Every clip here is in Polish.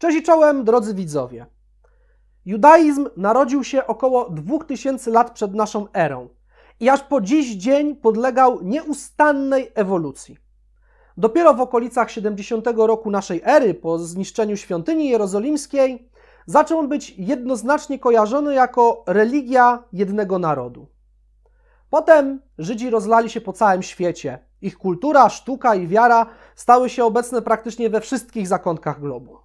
Cześć i czołem, drodzy widzowie. Judaizm narodził się około 2000 lat przed naszą erą i aż po dziś dzień podlegał nieustannej ewolucji. Dopiero w okolicach 70 roku naszej ery, po zniszczeniu świątyni jerozolimskiej, zaczął on być jednoznacznie kojarzony jako religia jednego narodu. Potem Żydzi rozlali się po całym świecie. Ich kultura, sztuka i wiara stały się obecne praktycznie we wszystkich zakątkach globu.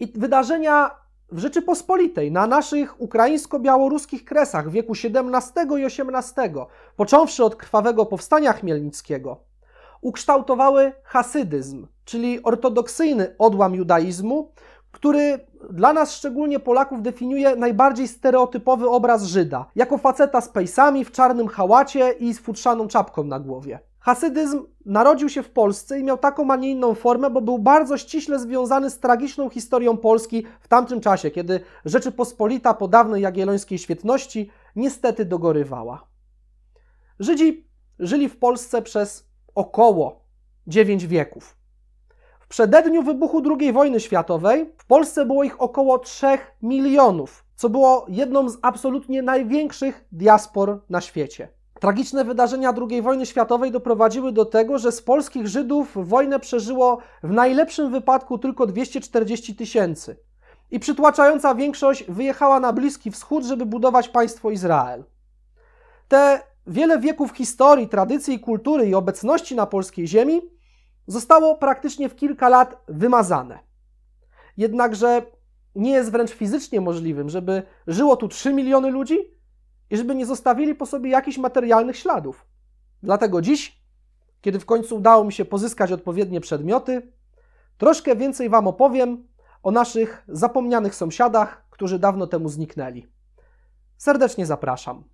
I wydarzenia w Rzeczypospolitej, na naszych ukraińsko-białoruskich kresach wieku XVII i XVIII, począwszy od krwawego powstania chmielnickiego, ukształtowały hasydyzm, czyli ortodoksyjny odłam judaizmu, który dla nas, szczególnie Polaków, definiuje najbardziej stereotypowy obraz Żyda, jako faceta z pejsami w czarnym hałacie i z futrzaną czapką na głowie. Hasydyzm narodził się w Polsce i miał taką, a nie inną formę, bo był bardzo ściśle związany z tragiczną historią Polski w tamtym czasie, kiedy Rzeczypospolita po dawnej jagiellońskiej świetności niestety dogorywała. Żydzi żyli w Polsce przez około 9 wieków. W przededniu wybuchu II wojny światowej w Polsce było ich około 3 milionów, co było jedną z absolutnie największych diaspor na świecie. Tragiczne wydarzenia II wojny światowej doprowadziły do tego, że z polskich Żydów wojnę przeżyło w najlepszym wypadku tylko 240 tysięcy. I przytłaczająca większość wyjechała na Bliski Wschód, żeby budować państwo Izrael. Te wiele wieków historii, tradycji, kultury i obecności na polskiej ziemi zostało praktycznie w kilka lat wymazane. Jednakże nie jest wręcz fizycznie możliwym, żeby żyło tu 3 miliony ludzi, i żeby nie zostawili po sobie jakichś materialnych śladów. Dlatego dziś, kiedy w końcu udało mi się pozyskać odpowiednie przedmioty, troszkę więcej Wam opowiem o naszych zapomnianych sąsiadach, którzy dawno temu zniknęli. Serdecznie zapraszam.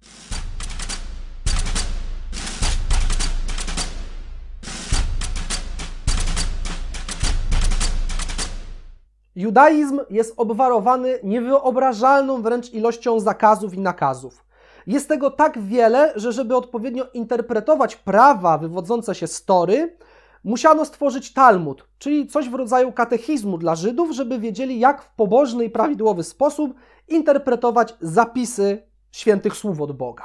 Judaizm jest obwarowany niewyobrażalną wręcz ilością zakazów i nakazów. Jest tego tak wiele, że żeby odpowiednio interpretować prawa wywodzące się z Tory, musiano stworzyć Talmud, czyli coś w rodzaju katechizmu dla Żydów, żeby wiedzieli, jak w pobożny i prawidłowy sposób interpretować zapisy świętych słów od Boga.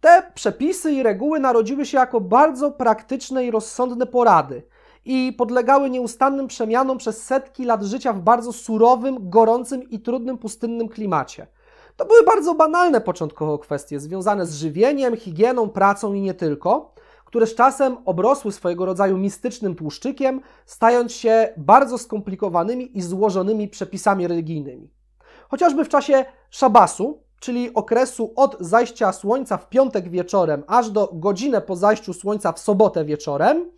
Te przepisy i reguły narodziły się jako bardzo praktyczne i rozsądne porady i podlegały nieustannym przemianom przez setki lat życia w bardzo surowym, gorącym i trudnym pustynnym klimacie. To były bardzo banalne początkowo kwestie związane z żywieniem, higieną, pracą i nie tylko, które z czasem obrosły swojego rodzaju mistycznym tłuszczykiem, stając się bardzo skomplikowanymi i złożonymi przepisami religijnymi. Chociażby w czasie szabasu, czyli okresu od zajścia słońca w piątek wieczorem aż do godziny po zajściu słońca w sobotę wieczorem,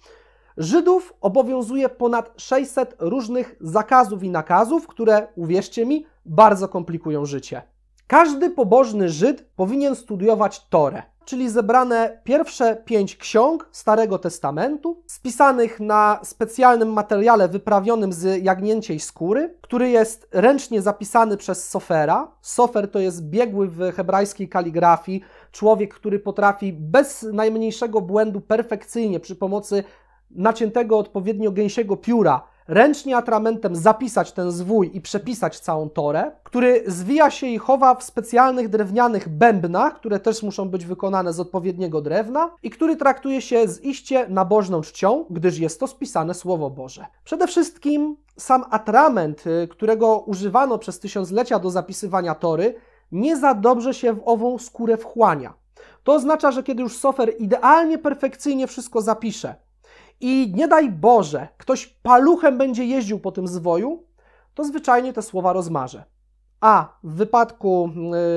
Żydów obowiązuje ponad 600 różnych zakazów i nakazów, które, uwierzcie mi, bardzo komplikują życie. Każdy pobożny Żyd powinien studiować Torę, czyli zebrane pierwsze pięć ksiąg Starego Testamentu, spisanych na specjalnym materiale wyprawionym z jagnięciej skóry, który jest ręcznie zapisany przez Sofera. Sofer to jest biegły w hebrajskiej kaligrafii, człowiek, który potrafi bez najmniejszego błędu perfekcyjnie przy pomocy naciętego odpowiednio gęsiego pióra ręcznie atramentem zapisać ten zwój i przepisać całą torę, który zwija się i chowa w specjalnych drewnianych bębnach, które też muszą być wykonane z odpowiedniego drewna i który traktuje się z iście nabożną czcią, gdyż jest to spisane Słowo Boże. Przede wszystkim sam atrament, y, którego używano przez tysiąclecia do zapisywania tory, nie za dobrze się w ową skórę wchłania. To oznacza, że kiedy już sofer idealnie, perfekcyjnie wszystko zapisze, i nie daj Boże, ktoś paluchem będzie jeździł po tym zwoju, to zwyczajnie te słowa rozmarzę. A w wypadku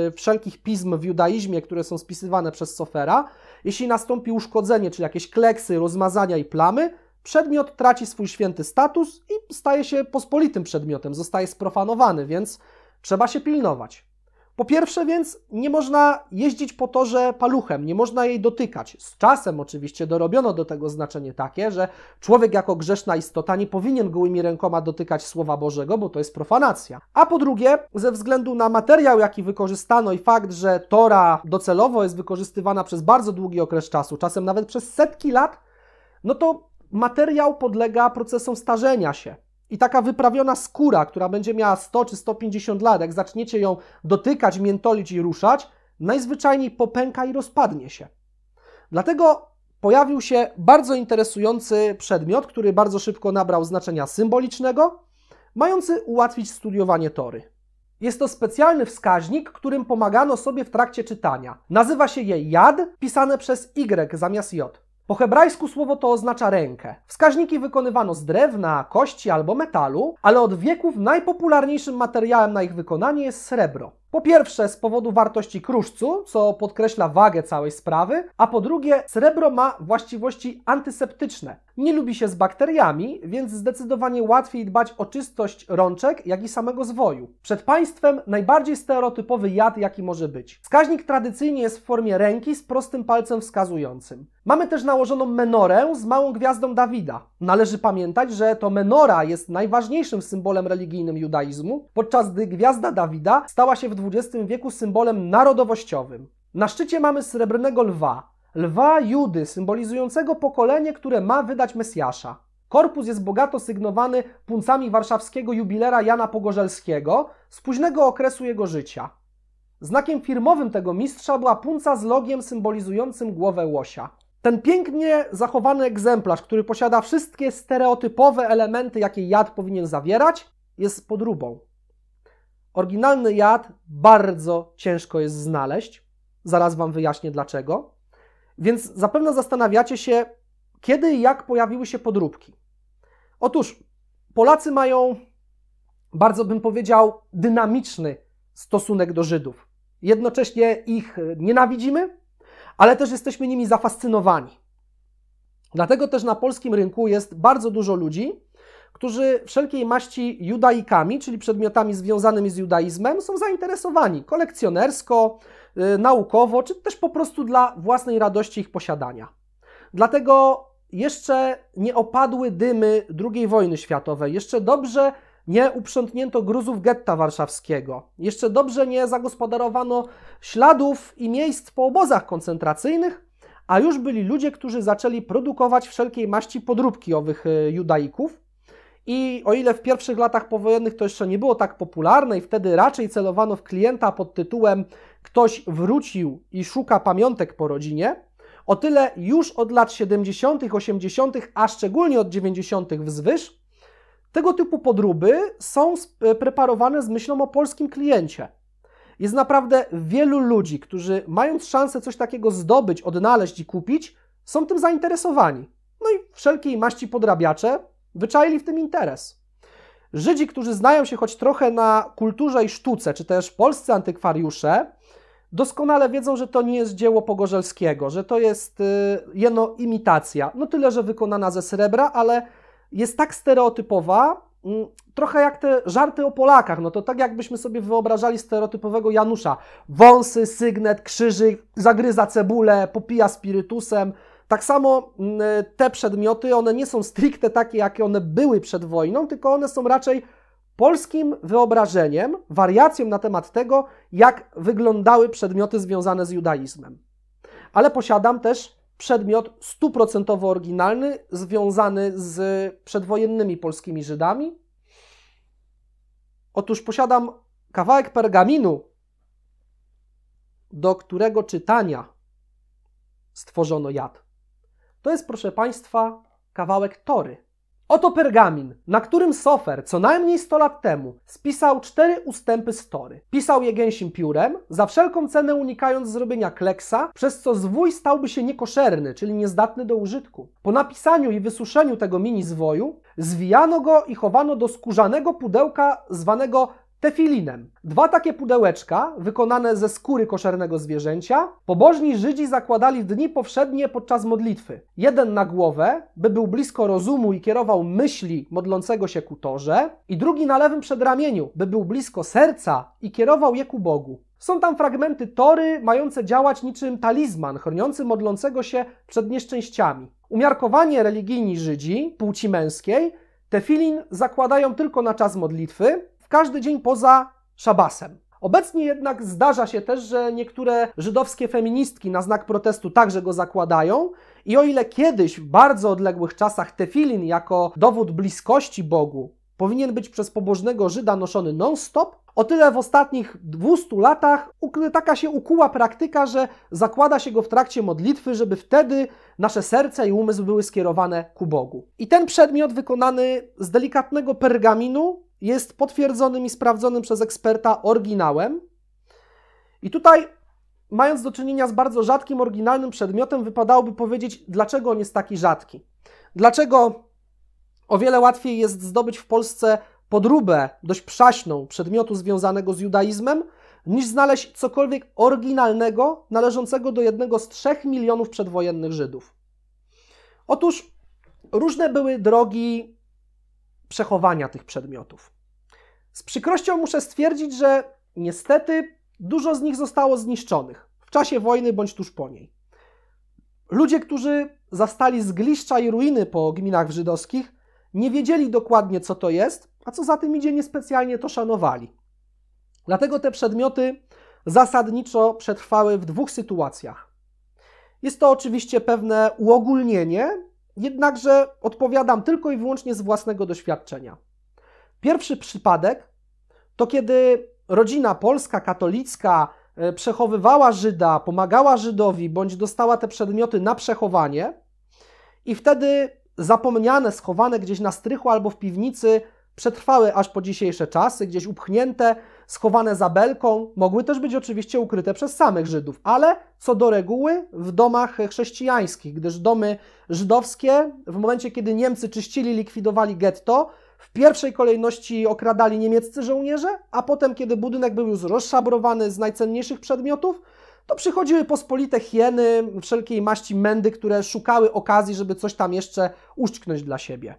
y, wszelkich pism w judaizmie, które są spisywane przez Sofera, jeśli nastąpi uszkodzenie, czy jakieś kleksy, rozmazania i plamy, przedmiot traci swój święty status i staje się pospolitym przedmiotem, zostaje sprofanowany, więc trzeba się pilnować. Po pierwsze więc nie można jeździć po torze paluchem, nie można jej dotykać. Z czasem oczywiście dorobiono do tego znaczenie takie, że człowiek jako grzeszna istota nie powinien gołymi rękoma dotykać Słowa Bożego, bo to jest profanacja. A po drugie, ze względu na materiał, jaki wykorzystano i fakt, że Tora docelowo jest wykorzystywana przez bardzo długi okres czasu, czasem nawet przez setki lat, no to materiał podlega procesom starzenia się. I taka wyprawiona skóra, która będzie miała 100 czy 150 lat, jak zaczniecie ją dotykać, miętolić i ruszać, najzwyczajniej popęka i rozpadnie się. Dlatego pojawił się bardzo interesujący przedmiot, który bardzo szybko nabrał znaczenia symbolicznego, mający ułatwić studiowanie tory. Jest to specjalny wskaźnik, którym pomagano sobie w trakcie czytania. Nazywa się je jad, pisane przez Y zamiast J. Po hebrajsku słowo to oznacza rękę. Wskaźniki wykonywano z drewna, kości albo metalu, ale od wieków najpopularniejszym materiałem na ich wykonanie jest srebro. Po pierwsze z powodu wartości kruszcu, co podkreśla wagę całej sprawy, a po drugie srebro ma właściwości antyseptyczne. Nie lubi się z bakteriami, więc zdecydowanie łatwiej dbać o czystość rączek, jak i samego zwoju. Przed państwem najbardziej stereotypowy jad, jaki może być. Wskaźnik tradycyjnie jest w formie ręki z prostym palcem wskazującym. Mamy też nałożoną menorę z małą gwiazdą Dawida. Należy pamiętać, że to menora jest najważniejszym symbolem religijnym judaizmu, podczas gdy gwiazda Dawida stała się w XX wieku symbolem narodowościowym. Na szczycie mamy srebrnego lwa, lwa Judy, symbolizującego pokolenie, które ma wydać Mesjasza. Korpus jest bogato sygnowany puncami warszawskiego jubilera Jana Pogorzelskiego z późnego okresu jego życia. Znakiem firmowym tego mistrza była punca z logiem symbolizującym głowę łosia. Ten pięknie zachowany egzemplarz, który posiada wszystkie stereotypowe elementy, jakie jad powinien zawierać, jest podróbą. Oryginalny jad bardzo ciężko jest znaleźć. Zaraz Wam wyjaśnię dlaczego. Więc zapewne zastanawiacie się, kiedy i jak pojawiły się podróbki. Otóż Polacy mają, bardzo bym powiedział, dynamiczny stosunek do Żydów. Jednocześnie ich nienawidzimy, ale też jesteśmy nimi zafascynowani. Dlatego też na polskim rynku jest bardzo dużo ludzi, którzy wszelkiej maści judaikami, czyli przedmiotami związanymi z judaizmem, są zainteresowani kolekcjonersko, y, naukowo, czy też po prostu dla własnej radości ich posiadania. Dlatego jeszcze nie opadły dymy II wojny światowej, jeszcze dobrze nie uprzątnięto gruzów getta warszawskiego. Jeszcze dobrze nie zagospodarowano śladów i miejsc po obozach koncentracyjnych, a już byli ludzie, którzy zaczęli produkować wszelkiej maści podróbki owych e, judaików. I o ile w pierwszych latach powojennych to jeszcze nie było tak popularne i wtedy raczej celowano w klienta pod tytułem ktoś wrócił i szuka pamiątek po rodzinie, o tyle już od lat 70., 80., a szczególnie od 90. wzwyż tego typu podróby są e, preparowane z myślą o polskim kliencie. Jest naprawdę wielu ludzi, którzy mając szansę coś takiego zdobyć, odnaleźć i kupić, są tym zainteresowani. No i wszelkiej maści podrabiacze wyczaili w tym interes. Żydzi, którzy znają się choć trochę na kulturze i sztuce, czy też polscy antykwariusze, doskonale wiedzą, że to nie jest dzieło Pogorzelskiego, że to jest y, jeno imitacja. No tyle, że wykonana ze srebra, ale jest tak stereotypowa, mm, trochę jak te żarty o Polakach, no to tak jakbyśmy sobie wyobrażali stereotypowego Janusza. Wąsy, sygnet, krzyżyk, zagryza cebulę, popija spirytusem. Tak samo mm, te przedmioty, one nie są stricte takie, jakie one były przed wojną, tylko one są raczej polskim wyobrażeniem, wariacją na temat tego, jak wyglądały przedmioty związane z judaizmem. Ale posiadam też przedmiot stuprocentowo oryginalny, związany z przedwojennymi polskimi Żydami. Otóż posiadam kawałek pergaminu, do którego czytania stworzono jad. To jest, proszę Państwa, kawałek tory. Oto pergamin, na którym Sofer co najmniej 100 lat temu spisał cztery ustępy story. Pisał je gęsim piórem, za wszelką cenę unikając zrobienia kleksa, przez co zwój stałby się niekoszerny, czyli niezdatny do użytku. Po napisaniu i wysuszeniu tego mini zwoju, zwijano go i chowano do skórzanego pudełka zwanego tefilinem. Dwa takie pudełeczka, wykonane ze skóry koszernego zwierzęcia, pobożni Żydzi zakładali w dni powszednie podczas modlitwy. Jeden na głowę, by był blisko rozumu i kierował myśli modlącego się ku torze, i drugi na lewym przedramieniu, by był blisko serca i kierował je ku Bogu. Są tam fragmenty tory mające działać niczym talizman chroniący modlącego się przed nieszczęściami. Umiarkowanie religijni Żydzi płci męskiej tefilin zakładają tylko na czas modlitwy, każdy dzień poza szabasem. Obecnie jednak zdarza się też, że niektóre żydowskie feministki na znak protestu także go zakładają. I o ile kiedyś w bardzo odległych czasach tefilin jako dowód bliskości Bogu powinien być przez pobożnego Żyda noszony non-stop, o tyle w ostatnich 200 latach taka się ukuła praktyka, że zakłada się go w trakcie modlitwy, żeby wtedy nasze serce i umysł były skierowane ku Bogu. I ten przedmiot wykonany z delikatnego pergaminu jest potwierdzonym i sprawdzonym przez eksperta oryginałem. I tutaj, mając do czynienia z bardzo rzadkim, oryginalnym przedmiotem, wypadałoby powiedzieć, dlaczego on jest taki rzadki. Dlaczego o wiele łatwiej jest zdobyć w Polsce podróbę dość przaśną przedmiotu związanego z judaizmem, niż znaleźć cokolwiek oryginalnego należącego do jednego z trzech milionów przedwojennych Żydów. Otóż różne były drogi przechowania tych przedmiotów. Z przykrością muszę stwierdzić, że niestety dużo z nich zostało zniszczonych w czasie wojny bądź tuż po niej. Ludzie, którzy zastali zgliszcza i ruiny po gminach żydowskich, nie wiedzieli dokładnie, co to jest, a co za tym idzie, niespecjalnie to szanowali. Dlatego te przedmioty zasadniczo przetrwały w dwóch sytuacjach. Jest to oczywiście pewne uogólnienie, jednakże odpowiadam tylko i wyłącznie z własnego doświadczenia. Pierwszy przypadek to kiedy rodzina polska, katolicka e, przechowywała Żyda, pomagała Żydowi bądź dostała te przedmioty na przechowanie i wtedy zapomniane, schowane gdzieś na strychu albo w piwnicy przetrwały aż po dzisiejsze czasy, gdzieś upchnięte schowane za belką, mogły też być oczywiście ukryte przez samych Żydów, ale co do reguły w domach chrześcijańskich, gdyż domy żydowskie w momencie, kiedy Niemcy czyścili, likwidowali getto, w pierwszej kolejności okradali niemieccy żołnierze, a potem, kiedy budynek był już rozszabrowany z najcenniejszych przedmiotów, to przychodziły pospolite hieny, wszelkiej maści mędy, które szukały okazji, żeby coś tam jeszcze uszczknąć dla siebie.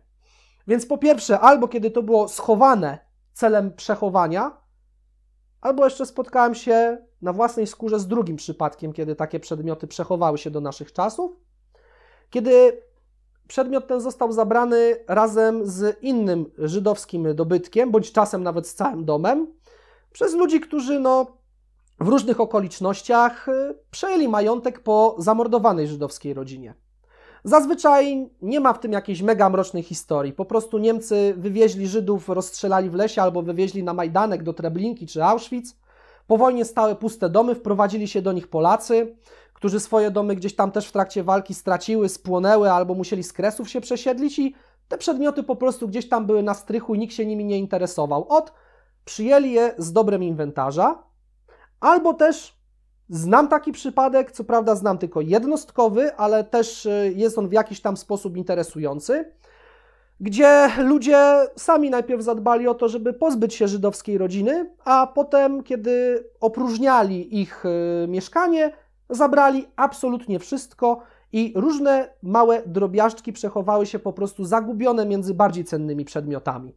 Więc po pierwsze, albo kiedy to było schowane celem przechowania, Albo jeszcze spotkałem się na własnej skórze z drugim przypadkiem, kiedy takie przedmioty przechowały się do naszych czasów, kiedy przedmiot ten został zabrany razem z innym żydowskim dobytkiem, bądź czasem nawet z całym domem, przez ludzi, którzy no, w różnych okolicznościach e, przejęli majątek po zamordowanej żydowskiej rodzinie. Zazwyczaj nie ma w tym jakiejś mega mrocznej historii. Po prostu Niemcy wywieźli Żydów, rozstrzelali w lesie albo wywieźli na Majdanek do Treblinki czy Auschwitz. Po wojnie stały puste domy, wprowadzili się do nich Polacy, którzy swoje domy gdzieś tam też w trakcie walki straciły, spłonęły albo musieli z kresów się przesiedlić i te przedmioty po prostu gdzieś tam były na strychu i nikt się nimi nie interesował. Od przyjęli je z dobrem inwentarza, albo też Znam taki przypadek, co prawda znam tylko jednostkowy, ale też y, jest on w jakiś tam sposób interesujący, gdzie ludzie sami najpierw zadbali o to, żeby pozbyć się żydowskiej rodziny, a potem, kiedy opróżniali ich y, mieszkanie, zabrali absolutnie wszystko i różne małe drobiażdżki przechowały się po prostu zagubione między bardziej cennymi przedmiotami.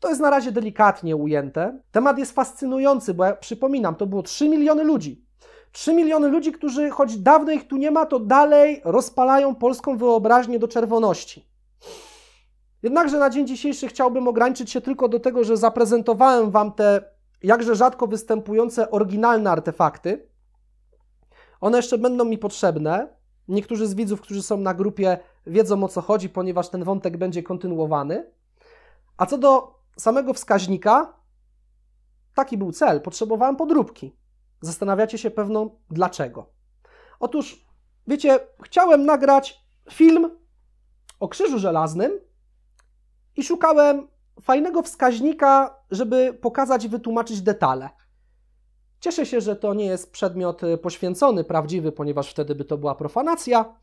To jest na razie delikatnie ujęte. Temat jest fascynujący, bo ja przypominam, to było 3 miliony ludzi. 3 miliony ludzi, którzy choć dawno ich tu nie ma, to dalej rozpalają polską wyobraźnię do czerwoności. Jednakże na dzień dzisiejszy chciałbym ograniczyć się tylko do tego, że zaprezentowałem Wam te jakże rzadko występujące oryginalne artefakty. One jeszcze będą mi potrzebne. Niektórzy z widzów, którzy są na grupie, wiedzą o co chodzi, ponieważ ten wątek będzie kontynuowany. A co do samego wskaźnika, taki był cel. Potrzebowałem podróbki. Zastanawiacie się pewno dlaczego. Otóż, wiecie, chciałem nagrać film o Krzyżu Żelaznym i szukałem fajnego wskaźnika, żeby pokazać i wytłumaczyć detale. Cieszę się, że to nie jest przedmiot y, poświęcony, prawdziwy, ponieważ wtedy by to była profanacja,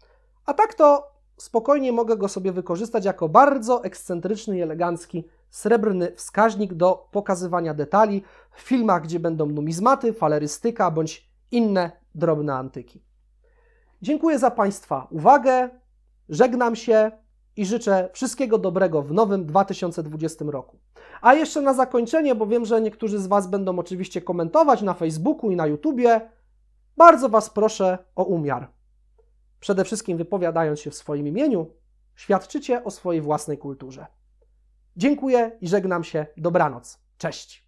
a tak to spokojnie mogę go sobie wykorzystać jako bardzo ekscentryczny i elegancki srebrny wskaźnik do pokazywania detali w filmach, gdzie będą numizmaty, falerystyka bądź inne drobne antyki. Dziękuję za Państwa uwagę, żegnam się i życzę wszystkiego dobrego w nowym 2020 roku. A jeszcze na zakończenie, bo wiem, że niektórzy z Was będą oczywiście komentować na Facebooku i na YouTubie, bardzo Was proszę o umiar. Przede wszystkim wypowiadając się w swoim imieniu, świadczycie o swojej własnej kulturze. Dziękuję i żegnam się. Dobranoc. Cześć.